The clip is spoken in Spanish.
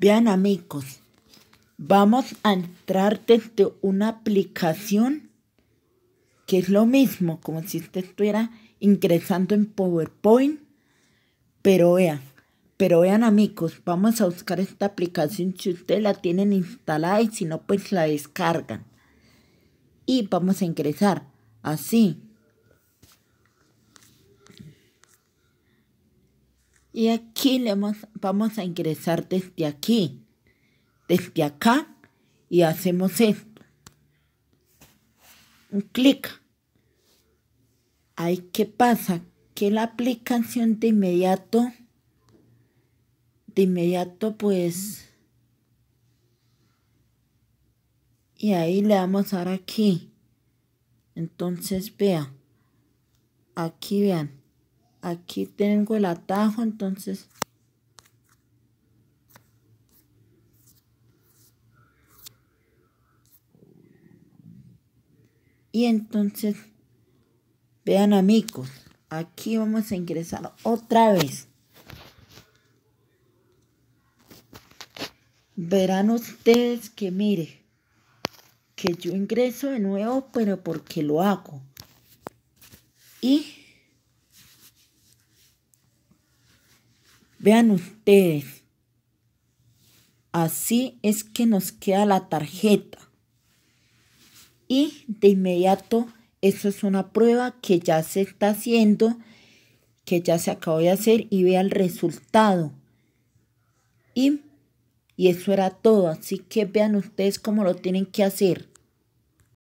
Vean amigos, vamos a entrar desde una aplicación que es lo mismo, como si usted estuviera ingresando en PowerPoint, pero vean, pero vean amigos, vamos a buscar esta aplicación si ustedes la tienen instalada y si no, pues la descargan. Y vamos a ingresar así. Y aquí le vamos a ingresar desde aquí, desde acá, y hacemos esto. Un clic. Ahí, ¿qué pasa? Que la aplicación de inmediato, de inmediato, pues... Y ahí le damos ahora aquí. Entonces, vea. Aquí, vean aquí tengo el atajo, entonces y entonces vean amigos aquí vamos a ingresar otra vez verán ustedes que mire que yo ingreso de nuevo pero porque lo hago y Vean ustedes. Así es que nos queda la tarjeta. Y de inmediato, eso es una prueba que ya se está haciendo, que ya se acabó de hacer y vea el resultado. Y, y eso era todo. Así que vean ustedes cómo lo tienen que hacer.